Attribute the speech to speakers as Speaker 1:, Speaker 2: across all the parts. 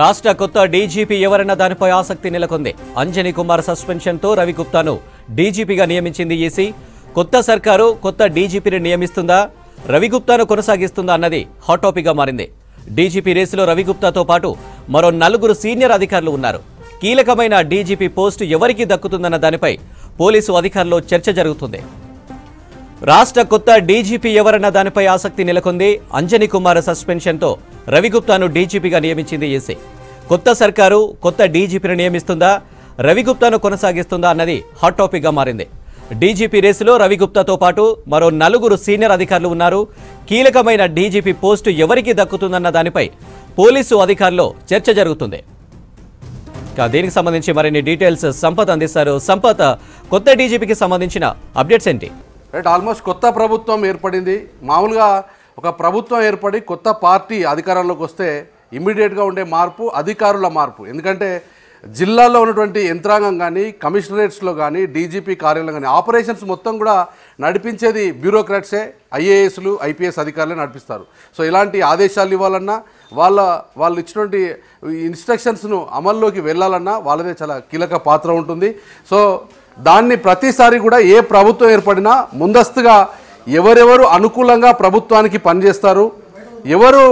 Speaker 1: రాష్ట్ర కొత్త డీజీపీ ఎవరన్న దానిపై ఆసక్తి నెలకొంది అంజనీ కుమార్ సస్పెన్షన్తో రవిగుప్తాను డీజీపీగా నియమించింది ఈసీ కొత్త సర్కారు కొత్త డీజీపీని నియమిస్తుందా రవిగుప్తాను కొనసాగిస్తుందా అన్నది హాట్ టాపిక్గా మారింది డీజీపీ రేసులో గుప్తాతో పాటు మరో నలుగురు సీనియర్ అధికారులు ఉన్నారు కీలకమైన డీజీపీ పోస్టు ఎవరికి దక్కుతుందన్న దానిపై పోలీసు అధికారులు చర్చ జరుగుతుంది రాష్ట్ర కొత్త డీజీపీ ఎవరన్న దానిపై ఆసక్తి నెలకొంది అంజనీ కుమార్ సస్పెన్షన్తో రవిగుప్తాను డీజీపీగా నియమించింది ఏసీ కొత్త సర్కారు కొత్త డీజీపీని నియమిస్తుందా రవిగుప్తాను కొనసాగిస్తుందా అన్నది హాట్ టాపిక్గా మారింది డీజీపీ రేసులో రవిగుప్తాతో పాటు మరో నలుగురు సీనియర్ అధికారులు ఉన్నారు కీలకమైన డీజీపీ పోస్టు ఎవరికి దక్కుతుందన్న దానిపై పోలీసు అధికారుల్లో చర్చ జరుగుతుంది దీనికి సంబంధించి మరిన్ని డీటెయిల్స్ సంపత్ అందిస్తారు సంపత్ కొత్త డీజీపీకి సంబంధించిన అప్డేట్స్ ఏంటి
Speaker 2: రైట్ ఆల్మోస్ట్ కొత్త ప్రభుత్వం ఏర్పడింది మామూలుగా ఒక ప్రభుత్వం ఏర్పడి కొత్త పార్టీ అధికారంలోకి వస్తే ఇమ్మీడియట్గా ఉండే మార్పు అధికారుల మార్పు ఎందుకంటే జిల్లాలో ఉన్నటువంటి యంత్రాంగం కానీ కమిషనరేట్స్లో కానీ డీజీపీ కార్యాలయం కానీ ఆపరేషన్స్ మొత్తం కూడా నడిపించేది బ్యూరోక్రాట్సే ఐఏఎస్లు ఐపీఎస్ అధికారులే నడిపిస్తారు సో ఇలాంటి ఆదేశాలు ఇవ్వాలన్నా వాళ్ళ వాళ్ళు ఇచ్చినటువంటి ఇన్స్ట్రక్షన్స్ను అమల్లోకి వెళ్ళాలన్నా వాళ్ళదే చాలా కీలక పాత్ర ఉంటుంది సో దాన్ని ప్రతిసారి కూడా ఏ ప్రభుత్వం ఏర్పడినా ముందస్తుగా ఎవరెవరు అనుకూలంగా ప్రభుత్వానికి పనిచేస్తారు ఎవరు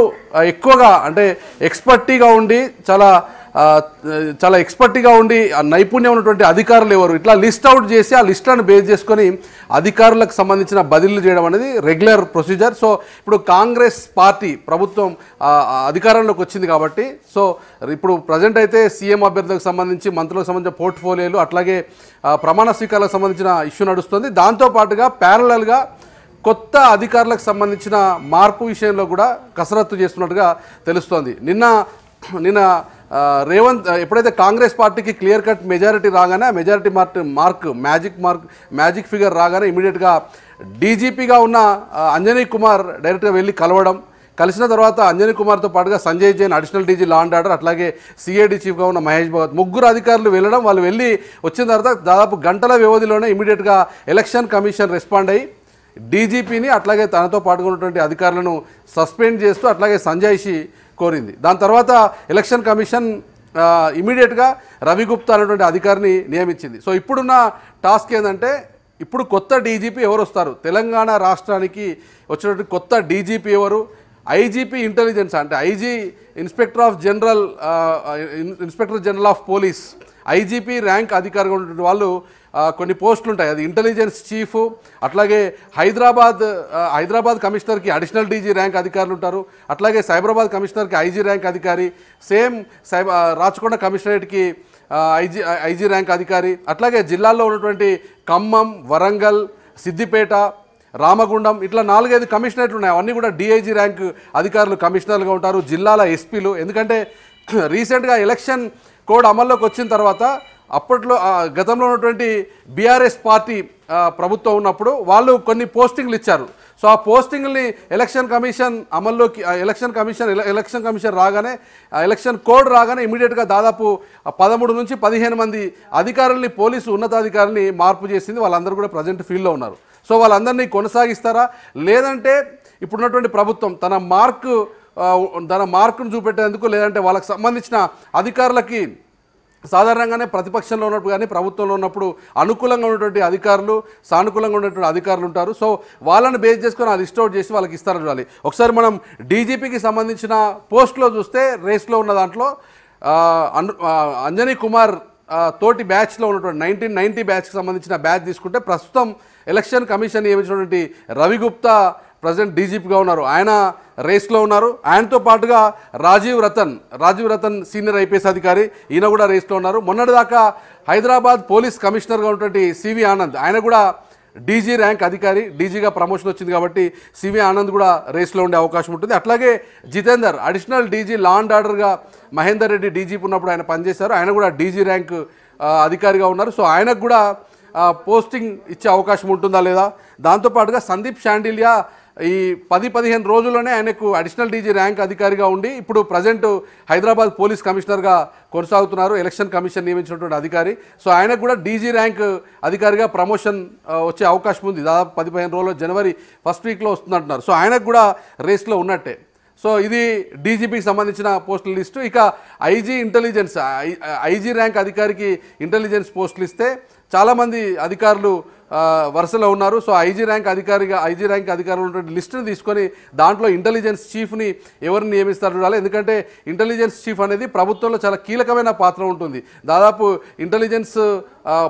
Speaker 2: ఎక్కువగా అంటే ఎక్స్పర్టీగా ఉండి చాలా చాలా ఎక్స్పర్టీగా ఉండి నైపుణ్యం ఉన్నటువంటి అధికారులు ఎవరు ఇట్లా లిస్ట్ అవుట్ చేసి ఆ లిస్టులను బేస్ చేసుకొని అధికారులకు సంబంధించిన బదిలీలు చేయడం అనేది రెగ్యులర్ ప్రొసీజర్ సో ఇప్పుడు కాంగ్రెస్ పార్టీ ప్రభుత్వం అధికారంలోకి వచ్చింది కాబట్టి సో ఇప్పుడు ప్రజెంట్ అయితే సీఎం అభ్యర్థులకు సంబంధించి మంత్రులకు సంబంధించిన పోర్ట్ఫోలియోలు అట్లాగే ప్రమాణ స్వీకారాలకు సంబంధించిన ఇష్యూ నడుస్తుంది దాంతోపాటుగా ప్యారలల్గా కొత్త అధికారులకు సంబంధించిన మార్పు విషయంలో కూడా కసరత్తు చేస్తున్నట్టుగా తెలుస్తోంది నిన్న నిన్న రేవంత్ ఎప్పుడైతే కాంగ్రెస్ పార్టీకి క్లియర్ కట్ మెజారిటీ రాగానే majority mark mark magic mark magic figure రాగానే ఇమీడియట్గా డీజీపీగా ఉన్న అంజనీ కుమార్ డైరెక్ట్గా వెళ్ళి కలవడం కలిసిన తర్వాత అంజనీ కుమార్తో పాటుగా Sanjay Jain additional DG law and order అట్లాగే సిఐడి చీఫ్గా ఉన్న మహేష్ భగవత్ ముగ్గురు అధికారులు వెళ్ళడం వాళ్ళు వెళ్ళి వచ్చిన తర్వాత దాదాపు గంటల వ్యవధిలోనే ఇమీడియట్గా ఎలక్షన్ కమిషన్ రెస్పాండ్ అయ్యి డీజీపీని అట్లాగే తనతో పాటుగా ఉన్నటువంటి అధికారులను సస్పెండ్ చేస్తూ అట్లాగే సంజాయిషి కోరింది దాని తర్వాత ఎలక్షన్ కమిషన్ ఇమీడియట్గా రవిగుప్తా అనేటువంటి అధికారిని నియమించింది సో ఇప్పుడున్న టాస్క్ ఏంటంటే ఇప్పుడు కొత్త డీజీపీ ఎవరు వస్తారు తెలంగాణ రాష్ట్రానికి వచ్చినటువంటి కొత్త డీజీపీ ఎవరు ఐజీపీ ఇంటెలిజెన్స్ అంటే IG inspector of general inspector general of police IGP rank అధికారిగా ఉన్నటువంటి వాళ్ళు కొన్ని పోస్టులు ఉంటాయి అది ఇంటెలిజెన్స్ చీఫ్ అట్లాగే హైదరాబాద్ హైదరాబాద్ కమిషనర్కి అడిషనల్ డీజీ ర్యాంక్ అధికారులు ఉంటారు అట్లాగే సైబరాబాద్ కమిషనర్కి ఐజీ ర్యాంక్ అధికారి సేమ్ సైబ రాచకొండ కమిషనరేట్కి ఐజీ ఐజీ ర్యాంక్ అధికారి అట్లాగే జిల్లాల్లో ఉన్నటువంటి ఖమ్మం వరంగల్ సిద్దిపేట రామగుండం ఇట్లా నాలుగైదు కమిషనరేట్లు ఉన్నాయి అవన్నీ కూడా డిఐజీ ర్యాంక్ అధికారులు కమిషనర్లుగా ఉంటారు జిల్లాల ఎస్పీలు ఎందుకంటే రీసెంట్గా ఎలక్షన్ కోడ్ అమల్లోకి వచ్చిన తర్వాత అప్పట్లో గతంలో ఉన్నటువంటి బీఆర్ఎస్ పార్టీ ప్రభుత్వం ఉన్నప్పుడు వాళ్ళు కొన్ని పోస్టింగ్లు ఇచ్చారు సో ఆ పోస్టింగ్ని ఎలక్షన్ కమిషన్ అమల్లోకి ఎలక్షన్ కమిషన్ ఎలక్షన్ కమిషన్ రాగానే ఎలక్షన్ కోడ్ రాగానే ఇమీడియట్గా దాదాపు పదమూడు నుంచి పదిహేను మంది అధికారుల్ని పోలీసు ఉన్నతాధికారుల్ని మార్పు చేసింది వాళ్ళందరూ కూడా ప్రజెంట్ ఫీల్డ్లో ఉన్నారు సో వాళ్ళందరినీ కొనసాగిస్తారా లేదంటే ఇప్పుడున్నటువంటి ప్రభుత్వం తన మార్కు తన మార్కును చూపెట్టేందుకు లేదంటే వాళ్ళకి సంబంధించిన అధికారులకి సాధారణంగానే ప్రతిపక్షంలో ఉన్నప్పుడు కానీ ప్రభుత్వంలో ఉన్నప్పుడు అనుకూలంగా ఉన్నటువంటి అధికారులు సానుకూలంగా ఉన్నటువంటి అధికారులు ఉంటారు సో వాళ్ళని బేస్ చేసుకొని అది ఇస్టౌట్ చేసి వాళ్ళకి ఇస్తారని చూడాలి ఒకసారి మనం డీజీపీకి సంబంధించిన పోస్ట్లో చూస్తే రేస్లో ఉన్న దాంట్లో అంజనీ కుమార్ తోటి బ్యాచ్లో ఉన్నటువంటి నైన్టీన్ నైన్టీ బ్యాచ్కి సంబంధించిన బ్యాచ్ తీసుకుంటే ప్రస్తుతం ఎలక్షన్ కమిషన్ నియమించినటువంటి రవిగుప్తా ప్రజెంట్ డీజీపీగా ఉన్నారు ఆయన రేస్లో ఉన్నారు ఆయనతో పాటుగా రాజీవ్ రతన్ రాజీవ్ రతన్ సీనియర్ ఐపీఎస్ అధికారి ఈయన కూడా రేస్లో ఉన్నారు మొన్నటిదాకా హైదరాబాద్ పోలీస్ కమిషనర్గా ఉన్నటువంటి సివి ఆనంద్ ఆయన కూడా డీజీ ర్యాంక్ అధికారి డీజీగా ప్రమోషన్ వచ్చింది కాబట్టి సివి ఆనంద్ కూడా రేస్లో ఉండే అవకాశం ఉంటుంది అట్లాగే Jitender additional DG law and ఆర్డర్గా మహేందర్ రెడ్డి డీజీ ఉన్నప్పుడు ఆయన పనిచేశారు ఆయన కూడా డీజీ ర్యాంక్ అధికారిగా ఉన్నారు సో ఆయనకు కూడా పోస్టింగ్ ఇచ్చే అవకాశం ఉంటుందా లేదా దాంతోపాటుగా సందీప్ షాండిలియా ఈ పది పదిహేను రోజుల్లోనే ఆయనకు అడిషనల్ డీజీ ర్యాంక్ అధికారిగా ఉండి ఇప్పుడు ప్రజెంట్ హైదరాబాద్ పోలీస్ కమిషనర్గా కొనసాగుతున్నారు ఎలక్షన్ కమిషన్ నియమించినటువంటి అధికారి సో ఆయనకు కూడా డీజీ ర్యాంక్ అధికారిగా ప్రమోషన్ వచ్చే అవకాశం ఉంది దాదాపు పది పదిహేను రోజుల్లో జనవరి ఫస్ట్ వీక్లో వస్తుందంటున్నారు సో ఆయనకు కూడా రేస్లో ఉన్నట్టే సో ఇది డీజీపీకి సంబంధించిన పోస్టుల లిస్టు ఇక ఐజీ ఇంటెలిజెన్స్ ఐజీ ర్యాంక్ అధికారికి ఇంటెలిజెన్స్ పోస్టులు ఇస్తే చాలామంది అధికారులు వరుసలో ఉన్నారు సో ఐజీ ర్యాంక్ అధికారిగా ఐజీ ర్యాంక్ అధికారులు ఉన్నటువంటి లిస్టును తీసుకొని దాంట్లో ఇంటెలిజెన్స్ చీఫ్ని ఎవరిని నియమిస్తారు చూడాలి ఎందుకంటే ఇంటెలిజెన్స్ చీఫ్ అనేది ప్రభుత్వంలో చాలా కీలకమైన పాత్ర ఉంటుంది దాదాపు ఇంటెలిజెన్స్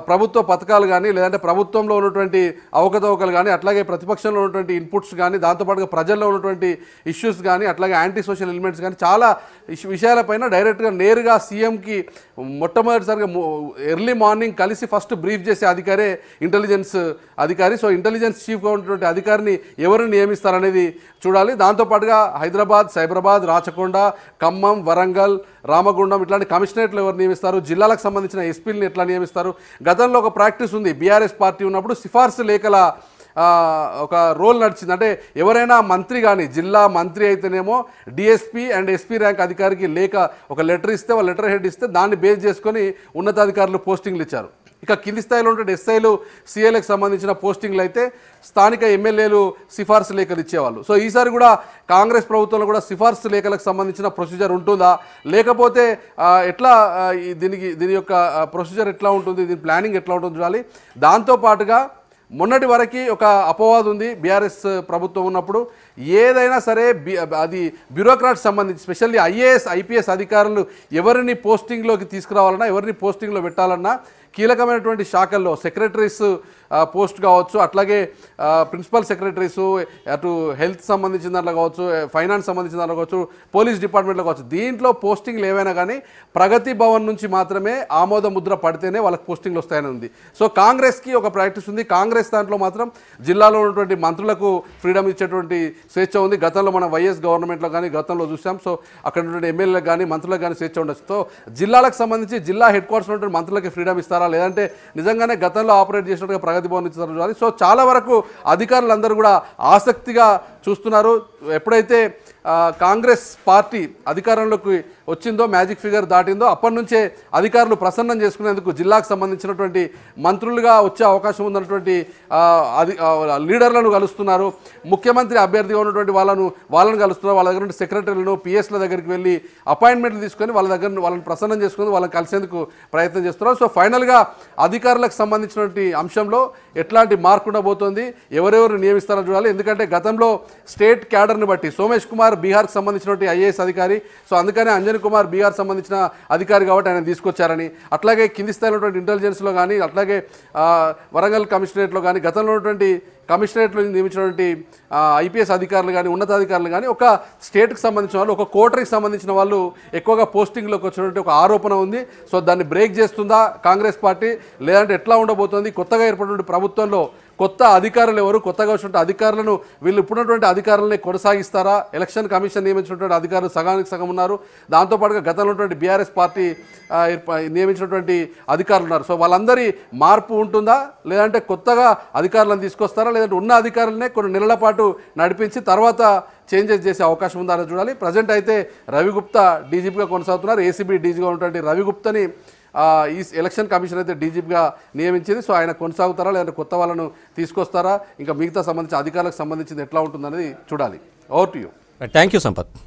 Speaker 2: ప్రభుత్వ పథకాలు కానీ లేదంటే ప్రభుత్వంలో ఉన్నటువంటి అవకతవకలు కానీ అట్లాగే ప్రతిపక్షంలో ఉన్నటువంటి ఇన్పుట్స్ కానీ దాంతోపాటుగా ప్రజల్లో ఉన్నటువంటి ఇష్యూస్ కానీ అట్లాగే యాంటీ సోషల్ ఎలిమెంట్స్ కానీ చాలా విషయాలపైన డైరెక్ట్గా నేరుగా సీఎంకి మొట్టమొదటిసారిగా ఎర్లీ మార్నింగ్ కలిసి ఫస్ట్ బ్రీఫ్ చేసే అధికారే ఇంటెలిజెన్స్ ఇంటెలిజెన్స్ uh, అధికారి సో ఇంటెలిజెన్స్ చీఫ్గా ఉన్నటువంటి అధికారిని ఎవరు నియమిస్తారనేది చూడాలి దాంతోపాటుగా హైదరాబాద్ సైబరాబాద్ రాచకొండ ఖమ్మం వరంగల్ రామగుండం ఇట్లాంటి కమిషనరేట్లు ఎవరు నియమిస్తారు జిల్లాలకు సంబంధించిన ఎస్పీలను ఎట్లా నియమిస్తారు గతంలో ఒక ప్రాక్టీస్ ఉంది బీఆర్ఎస్ పార్టీ ఉన్నప్పుడు సిఫార్సు లేఖల ఒక రోల్ నడిచింది అంటే ఎవరైనా మంత్రి కానీ జిల్లా మంత్రి అయితేనేమో డిఎస్పీ అండ్ ఎస్పీ ర్యాంక్ అధికారికి లేక ఒక లెటర్ ఇస్తే వాళ్ళ లెటర్ హెడ్ ఇస్తే దాన్ని బేస్ చేసుకొని ఉన్నతాధికారులు పోస్టింగ్లు ఇచ్చారు ఇక కింది స్థాయిలో ఉంటే ఎస్ఐలు సీఏలకు సంబంధించిన పోస్టింగ్లు అయితే స్థానిక ఎమ్మెల్యేలు సిఫార్సు లేఖలు ఇచ్చేవాళ్ళు సో ఈసారి కూడా కాంగ్రెస్ ప్రభుత్వంలో కూడా సిఫార్సు లేఖలకు సంబంధించిన ప్రొసీజర్ ఉంటుందా లేకపోతే ఎట్లా దీనికి దీని యొక్క ప్రొసీజర్ ఎట్లా ఉంటుంది దీని ప్లానింగ్ ఎట్లా ఉంటుంది చూడాలి దాంతోపాటుగా మొన్నటి వరకు ఒక అపవాదు ఉంది బీఆర్ఎస్ ప్రభుత్వం ఉన్నప్పుడు ఏదైనా సరే బి అది బ్యూరోక్రాట్ సంబంధించి స్పెషల్లీ ఐఏఎస్ ఐపీఎస్ అధికారులు ఎవరిని పోస్టింగ్లోకి తీసుకురావాలన్నా ఎవరిని పోస్టింగ్లో పెట్టాలన్నా కీలకమైనటువంటి శాఖల్లో సెక్రటరీస్ పోస్ట్ కావచ్చు అట్లాగే ప్రిన్సిపల్ సెక్రటరీస్ అటు హెల్త్ సంబంధించిన దాంట్లో కావచ్చు ఫైనాన్స్ సంబంధించిన దాంట్లో కావచ్చు పోలీస్ డిపార్ట్మెంట్లో కావచ్చు దీంట్లో పోస్టింగ్లు ఏవైనా కానీ ప్రగతి భవన్ నుంచి మాత్రమే ఆమోద ముద్ర పడితేనే వాళ్ళకి పోస్టింగ్లు వస్తాయని ఉంది సో కాంగ్రెస్కి ఒక ప్రాక్టీస్ ఉంది కాంగ్రెస్ దాంట్లో మాత్రం జిల్లాలో ఉన్నటువంటి మంత్రులకు ఫ్రీడమ్ ఇచ్చేటువంటి స్వేచ్ఛ ఉంది గతంలో మన వైఎస్ గవర్నమెంట్లో కానీ గతంలో చూసాం సో అక్కడ ఉన్నటువంటి ఎమ్మెల్యేలకు కానీ మంత్రులకు కానీ స్వేచ్ఛ ఉండొచ్చు సో జిల్లాలకు సంబంధించి జిల్లా హెడ్ క్వార్టర్స్ ఉన్నటువంటి మంత్రులకి ఫ్రీడమ్ ఇస్తారా లేదంటే నిజంగానే గతంలో ఆపరేట్ చేసినట్టుగా ప్రగతి భవన్ ఇచ్చిన సో చాలా వరకు అధికారులందరూ కూడా ఆసక్తిగా చూస్తున్నారు ఎప్పుడైతే కాంగ్రెస్ పార్టీ అధికారంలోకి వచ్చిందో మ్యాజిక్ ఫిగర్ దాటిందో అప్పటి నుంచే అధికారులు ప్రసన్నం చేసుకునేందుకు జిల్లాకు సంబంధించినటువంటి మంత్రులుగా వచ్చే అవకాశం ఉన్నటువంటి అది లీడర్లను కలుస్తున్నారు ముఖ్యమంత్రి అభ్యర్థిగా ఉన్నటువంటి వాళ్ళను వాళ్ళను కలుస్తున్నారు వాళ్ళ దగ్గర నుండి సెక్రటరీలను పిఎస్ల దగ్గరికి వెళ్ళి అపాయింట్మెంట్లు తీసుకొని వాళ్ళ దగ్గర వాళ్ళని ప్రసన్నం చేసుకుని వాళ్ళని కలిసేందుకు ప్రయత్నం చేస్తున్నారు సో ఫైనల్గా అధికారులకు సంబంధించినటువంటి అంశంలో ఎట్లాంటి మార్పు ఉండబోతోంది ఎవరెవరు నియమిస్తారో చూడాలి ఎందుకంటే గతంలో స్టేట్ క్యాడర్ని బట్టి సోమేష్ కుమార్ బీహార్కి సంబంధించినటువంటి ఐఏఎస్ అధికారి సో అందుకనే అంజనీ అశ్విన్ కుమార్ బీహార్ సంబంధించిన అధికారి కాబట్టి ఆయన తీసుకొచ్చారని అట్లాగే కింది స్థాయిలో ఇంటెలిజెన్స్లో కానీ అట్లాగే వరంగల్ కమిషనరేట్లో కానీ గతంలో ఉన్నటువంటి కమిషనరేట్లో నియమించినటువంటి ఐపీఎస్ అధికారులు కానీ ఉన్నతాధికారులు కానీ ఒక స్టేట్కి సంబంధించిన వాళ్ళు ఒక కోటరీకి సంబంధించిన వాళ్ళు ఎక్కువగా పోస్టింగ్లోకి వచ్చినటువంటి ఒక ఆరోపణ ఉంది సో దాన్ని బ్రేక్ చేస్తుందా కాంగ్రెస్ పార్టీ లేదంటే ఎట్లా ఉండబోతుంది కొత్తగా ఏర్పడినటువంటి ప్రభుత్వంలో కొత్త అధికారులు ఎవరు కొత్తగా వచ్చినటువంటి అధికారులను వీళ్ళు ఇప్పుడున్నటువంటి అధికారులని కొనసాగిస్తారా ఎలక్షన్ కమిషన్ నియమించినటువంటి అధికారులు సగానికి సగం ఉన్నారు దాంతోపాటుగా గతంలో ఉన్నటువంటి బీఆర్ఎస్ పార్టీ నియమించినటువంటి అధికారులు ఉన్నారు సో వాళ్ళందరి మార్పు ఉంటుందా లేదంటే కొత్తగా అధికారులను తీసుకొస్తారా లేదంటే ఉన్న అధికారులనే కొన్ని నెలల పాటు నడిపించి తర్వాత చేంజెస్ చేసే అవకాశం ఉందా చూడాలి ప్రజెంట్ అయితే రవిగుప్త డీజీపీగా కొనసాగుతున్నారు ఏసీబీ డీజీగా ఉన్నటువంటి రవిగుప్తని ఈ ఎలక్షన్ కమిషన్ అయితే డీజీపీగా నియమించింది సో ఆయన కొనసాగుతారా లేదంటే కొత్త వాళ్ళను తీసుకొస్తారా ఇంకా మిగతా సంబంధించి అధికారులకు సంబంధించింది ఎట్లా ఉంటుందనేది చూడాలి over to you
Speaker 1: thank you Sampath